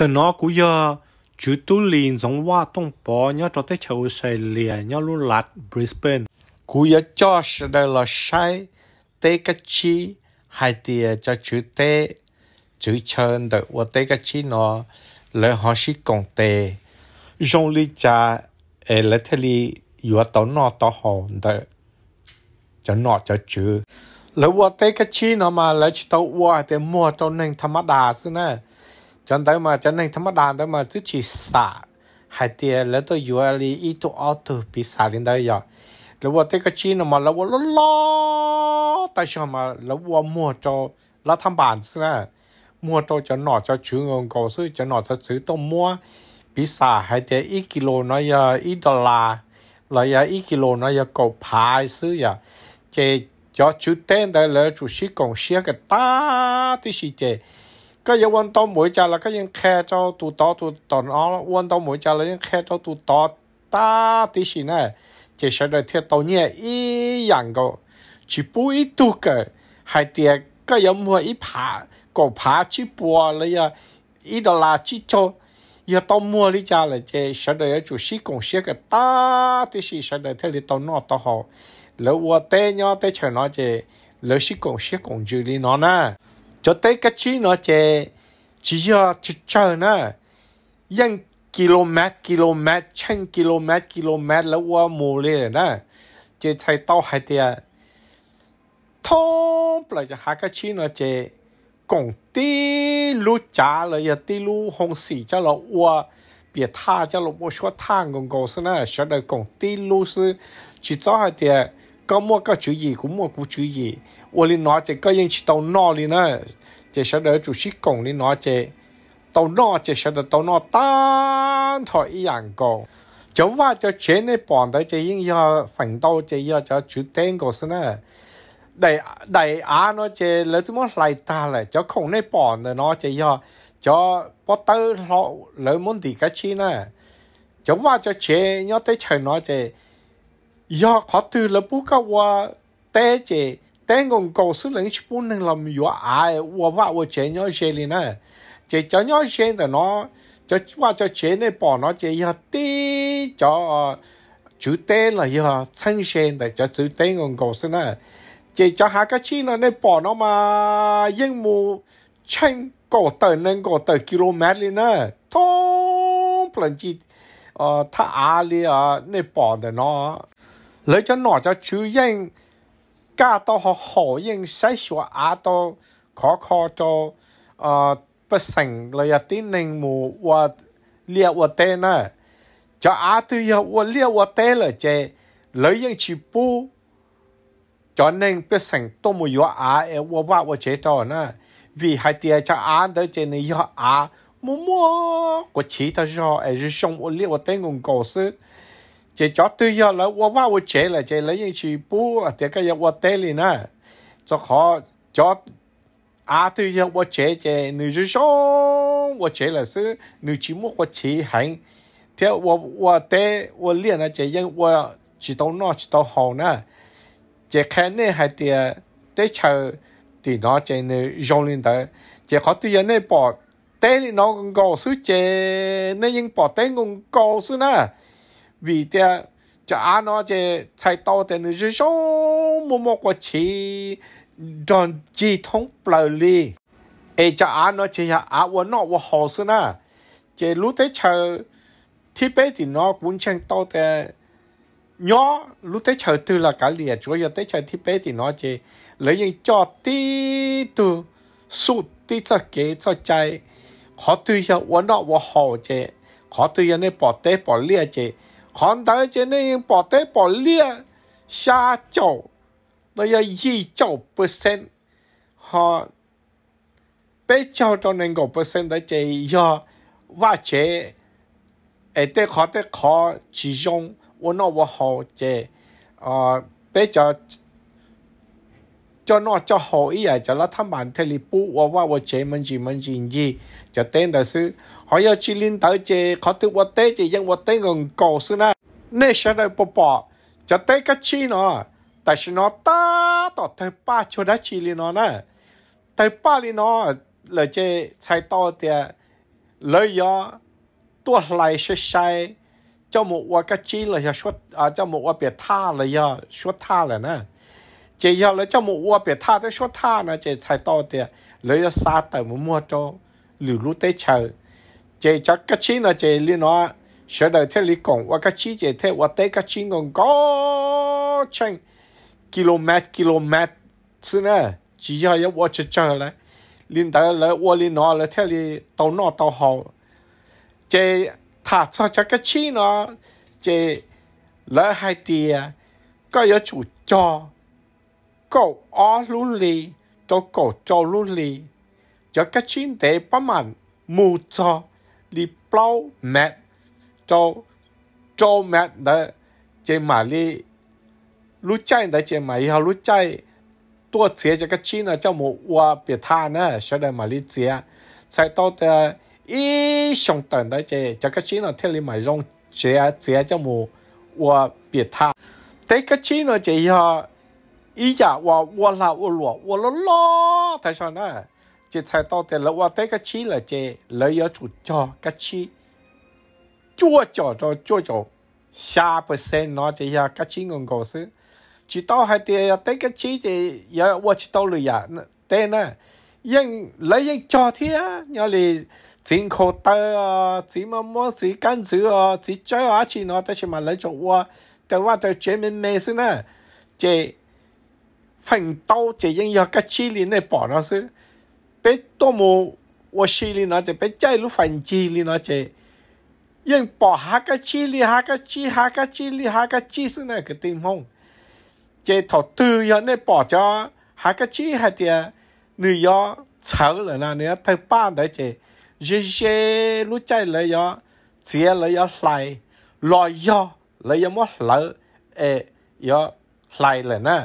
từ nó cũng giờ chú tu liền giống hoa tông bò nhớ cho tới châu sài lìa nhớ lu lạt Brisbane cú cho Josh đây là sai tê cái chi hai tia cho chú tê chú chân được và tê cái chi nó lỡ họ sĩ công tê trong lý cha ở lỡ thế li vừa tao nọ tao hồn được cho nọ cho chú. lỡ và tê cái chi nó mà lỡ chỉ tàu qua thì mua tàu nên tham đà xí nè chúng ta mà chẳng nên thắm đàn tới mà cứ chỉ xả hai tiền lấy tôi vừa đi ít tôi auto bị xả lên đây rồi lúc đó cái chi nó mà lúc đó lo lo, tại sao mà lúc đó mua cho lá thăm bản xưa mua cho cho nọ cho chú ngon cầu sư cho nọ cho chú tôi mua bị xả hai tiền ít kilo nó giờ ít đô la là giờ ít kilo nó ờ, giờ cầu phải xí giờ chế cho chú tên đây là chú sĩ còn xia cái ta thì gì chế ก็ยังวันต่อหมวยจ่าแล้วก็ยังแค่เจ้าตัวต่อตัวตอนอ๋อวันต่อหมวยจ่าแล้วยังแค่เจ้าตัวต่อตาตีสินะจะใช้ได้เทียตัวเนี่ยอีอย่างก็ชิปุยตัวก็ให้เตียก็ยังมัวอีผาก็ผาชิปัวเลยอ่ะอีดอลลาร์ชิโจ要到茉莉家了，这晓得要做施工，写个大的是晓得，这里到哪都好。了我带伢带去那这，了施工施工就里哪呢？จ h o t ก i cái c h น nó chè ช h ỉ cho chỉ chờ ยังกิโลเมตรกิโลเมตรชั่งกิโลเมตร กิโลเมตร แล้วว่าโมเลยนะ เจใช้เต้าหายเตียท้องปล่อยจะหากระชีนะเจกงตีลูจ้าเลยอย่าตีลูหงสีเจ้าเราอัวเปียท่าเจ้าเราอ้วชัวท่างกงกงนะฉันเด็กกงตีลูซื้อจีจ้าหายเตีย có mua có chữ gì cũng mua cũng chữ gì ô lên nó chỉ có những chỉ tàu no lên nè chỉ sau đó chủ sĩ cổng lên nó chỉ tàu no chỉ sau đó tàu no tan thôi ý ăn cô chỗ ว่าจะเชนในปอนได้จะยิ่งยอฝังโตจะยอจะจุดเต้นก็สนะได้ได้อาเนาะเจแล้วทุกมันไหลตาเลยจะคงในปอนเนาะจะยอจะปอเตอร์เราเลยมันดีกันชีนะจะว่าจะเชนยอได้เชนเนาะเจ yo khó từ là bố cả wa té chế té ngon cầu sức lớn chỉ bún năng làm yo ai wa vạ wa chế nhớ chế liền nè chế cho nhớ chế là nó cho qua cho chế này bỏ nó chế giờ tí cho chữ té là giờ chân chế là cho chữ té ngon cầu sức nè chế cho hai cái chi nó này bỏ nó mà yên mù chân cầu tờ nên cầu tờ km liền nè thông plan chi ờ, thả ali ờ, này bỏ nó lấy cho nó cho chú yên cả đó họ họ yên sẽ xóa á đó khó khó cho ờ bất thành là tin nên mù và ờ, liệu và tên à cho á tư yếu và liệu và tên là chê lấy yên chỉ bù cho nên bất thành tôi mù yếu á e và vạ và chế nè vì hai tia cho á tới chê này yếu á mù mù của chỉ ta do e rồi xong và liệu và tên cũng có sự chỉ cho tư do là qua vào qua chế là chế lấy những chỉ bù thì cái giờ qua tê liền nè cho khó cho à tư do qua chế chế nữ chú sống qua chế là sự nữ chỉ muốn qua chế hành theo qua qua tê qua liền là chế dân qua chỉ tao nó chỉ tao hậu nè chế khen này hay thì tê chờ thì nó chế nữ giống lên tới chế khó tư do này bỏ tê nó còn cầu sự chế nên những bỏ tê còn cầu sự nè vì thế cho anh nó chế chạy tàu thì nó sẽ số một một quả chỉ đòn chỉ thông bảy li ai cho nó chế hạ á vốn nó vô hồ sơ na chế lúc thế chờ thì bé thì nó cũng chẳng tàu thì nhỏ lúc thế chờ từ là cả lìa chúa giờ thế chờ thì bé thì nó chế lấy những cho tí tu sụt tí cho kế cho chạy khó tư cho vốn nó vô hồ chế khó tư cho nên bỏ té bỏ lìa chế còn tới trên này bỏ tế bỏ lia xa chậu nó là gì chậu percent họ bé chậu trong nên có percent đấy chỉ do và chế ở tế khó tế khó chỉ dùng ôn nó vào họ chế ờ bé cho nó cho họ ý à cho nó tham bản thế li bu wa wa wa chế mình gì mình gì gì cho tên đại sư họ yêu chỉ linh tới chế khó tự wa tế chế dân wa tế gần cầu sư na nè sẽ đời bò bò cho tế cái chi nó tại sao nó ta tỏ thấy ba cho đã chỉ linh nó nè thấy ba linh nó là chế chạy to thì lời do tua lại sẽ sai cho một cái chi là cho suốt à cho một cái biệt tha là do suốt tha là nè chỉ do lấy cho một ua biệt tha tới số tha nữa chỉ xài to thì lấy ra xa tới một mua cho liều lũ tới chờ chỉ cho cái chi nữa chỉ liên nó sẽ đợi thế lý còn và cái chi chỉ thế và tới cái chi còn có chăng km km xin nữa chỉ do yếu qua chờ chờ lại liên tới lấy qua liên nó lấy thế lý tàu nọ tàu hậu chỉ thả cho cho cái chi nó chỉ lấy hai tia có yếu chủ cho cổ o lũ lì tô cổ cho lũ lì cho các chiến tế bá mạnh mù cho lì bao mẹ cho cho mẹ đó chế mà lì lũ chạy đó chế mà yêu lũ chạy tua chế cho các chiến là cho một qua biệt tha nữa sau đây mà lì chế sai tao tờ ý xong tận đó chế cho các chiến là thế lì mà dùng chế chế cho một qua biệt tha tới các chiến là chế họ ý giả và và là và lụa và lo lo tại sao nè chỉ sai tao thì là và thấy cái chi là chỉ lấy ở chỗ cho cái chi chỗ cho cho chỗ, cho xa percent nó chỉ là cái chi ngon ngon xứ chỉ tao hay là tới cái chi thì giờ và chỉ tao lười giả tên nè nhưng lấy nhưng cho thế nhớ lì chính khổ tơ chỉ mà mua chỉ căn chữ chỉ chơi ở chỉ nó tới chỉ mà lấy cho và tới và tới chuyện mình mê xứ nè chỉ phần tàu chỉ những giờ cái chi lý này bỏ nó chứ bé tô mù và chi lý nó chỉ bé chạy lúc phần chi lý nó chỉ nhưng bỏ hai cái chi lý hai cái chi hai cái chi lý hai cái chi xứ này cái tìm không chỉ thọ tư giờ này bỏ cho hai cái chi hai tia nữ do xấu là nó nữa thay ba đấy chỉ dễ dễ lúc chạy lấy do chỉ lấy lại lo do lấy mất lỡ ê lại là nè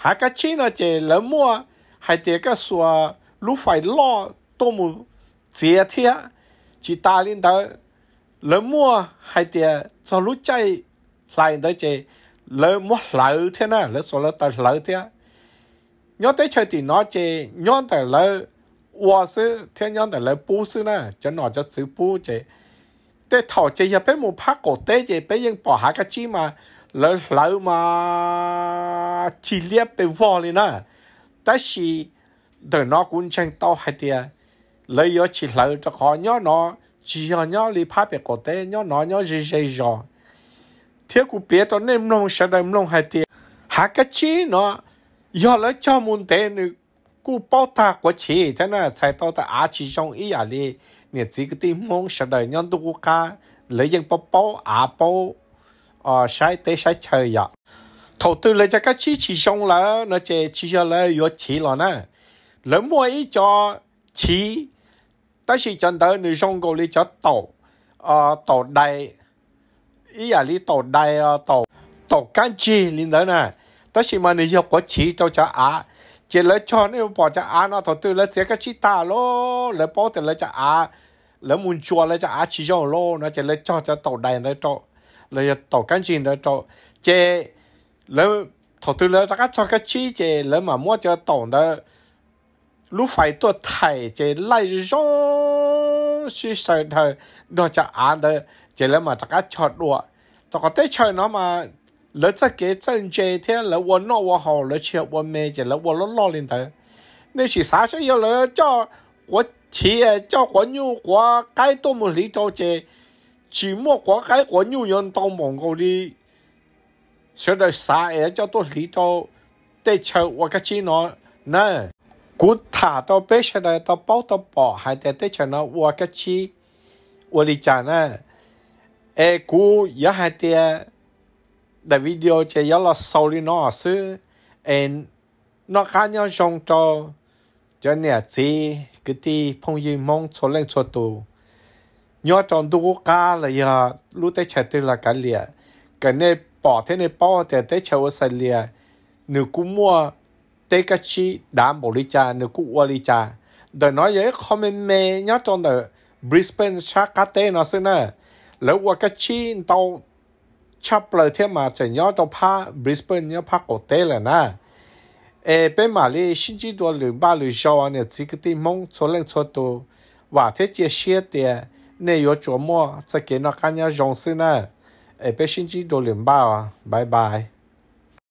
还个去了这人么，还这个说路费老多么折腾，去打领导人么，还得走路在来的这人么老天呐，人说了到老天，要得确定那这要得了。我是天阳的来布施呢，就拿着直播这，但头这也被木怕搞得这被人把下个鸡嘛。lỡ lỡ mà chỉ liếc bị vò lên nữa ta chỉ đời nó cũng chẳng tao hay tiệt lấy yo chỉ lỡ cho khó nhớ nó chỉ họ nhớ li phá biệt cổ tế nhớ nó nhớ gì gì rồi thế cũng biết cho nên mông sẽ đem mông hay tiệt hạ cái chi nó yo lỡ cho muốn tế nữa cú bao ta quá chi thế nào chạy tao ta á chỉ trong ý à li nhiệt gì cái tim mông sẽ đời nhớ tu ca lấy dân bao bao á bao ờ sai tế sai chơi dạ thầu tư lấy cho các chi chỉ xong là nó chỉ chỉ cho là yếu chỉ là nè lỡ mua ý cho chỉ ta chỉ chân tới nữ xong cô lấy cho tàu ờ tàu đầy ý là lý tàu đầy ờ, tàu tàu can chi lên đó nè ta chỉ mà nữ học có chỉ cho cho á chỉ lấy cho nếu bỏ cho á nó thầu tư lấy cho các chi ta lô lấy bỏ thì lấy cho á lỡ muốn chua lấy cho á chỉ xong lô nó chỉ lấy cho cho tàu đầy lấy cho là tổ cán chuyện đó tàu chế lỡ tổ tư lỡ các cho các chi chế lỡ mà mua cho tổ đó lúc phải tôi thầy chế lại rõ suy sợ thờ đồ chả án đó chế lỡ mà các cho đùa tao có thể cho nó mà lỡ chắc cái chân chế thế lỡ quên nó quên hồ lỡ chơi quên mê chế lỡ quên nó lo lên thờ nên chỉ sao cho lỡ cho của chị cho của nhu của cái tôi một lý cho chế chỉ mua có cái của nhu nhân tông mong cô đi sẽ đời xa ấy cho tôi lý cho để chờ và cái chi nó nè cú thả tao bé sẽ đời bao tao bỏ hai để để chờ nó cái chi và lý nè ê cú giá hai tia đại video chỉ giá là sau đi nó ở nó khá nhau trong cho cho nè chi cái tí phong gì mong số lên số tù nhớ trong đu cá là giờ lúc tới chợ tới là cái liền cái này bỏ thế này bỏ thì tới chợ ở sài liền nếu cũng mua tới cái chi đã bỏ đi cha nếu cũng qua đi cha đời nói vậy không nên mê nhớ trong đời Brisbane sát cá tê nó xin nè lỡ qua cái chi tàu chắp lời thế mà chỉ nhớ tàu pa Brisbane nhớ pa cổ tê là na, ê bên mà li xin chỉ đồ lửa ba lửa chỉ cái tí mong số lên đồ và thế chia sẻ 那有周末再给那看一下详细呢，下别甚至都领拍啊，拜拜。